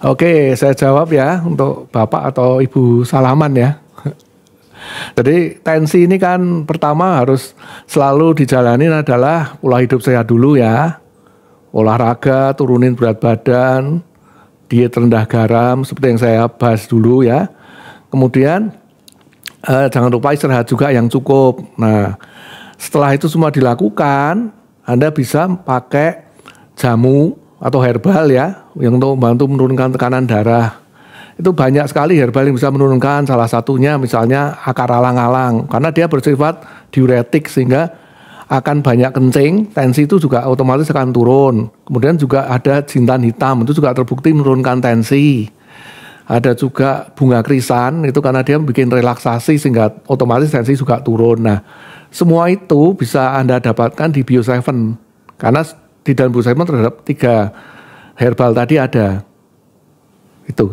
Oke, saya jawab ya untuk Bapak atau Ibu Salaman ya. Jadi tensi ini kan pertama harus selalu dijalani adalah pola hidup sehat dulu ya. Olahraga, turunin berat badan, diet rendah garam seperti yang saya bahas dulu ya. Kemudian eh, jangan lupa istirahat juga yang cukup. Nah, setelah itu semua dilakukan, Anda bisa pakai jamu atau herbal ya yang untuk membantu menurunkan tekanan darah. Itu banyak sekali herbal yang bisa menurunkan salah satunya misalnya akar alang-alang karena dia bersifat diuretik sehingga akan banyak kencing, tensi itu juga otomatis akan turun. Kemudian juga ada jintan hitam, itu juga terbukti menurunkan tensi. Ada juga bunga krisan, itu karena dia bikin relaksasi sehingga otomatis tensi juga turun. Nah, semua itu bisa Anda dapatkan di Bio7. Karena di dalam buku Saimon terhadap tiga herbal tadi ada. Itu.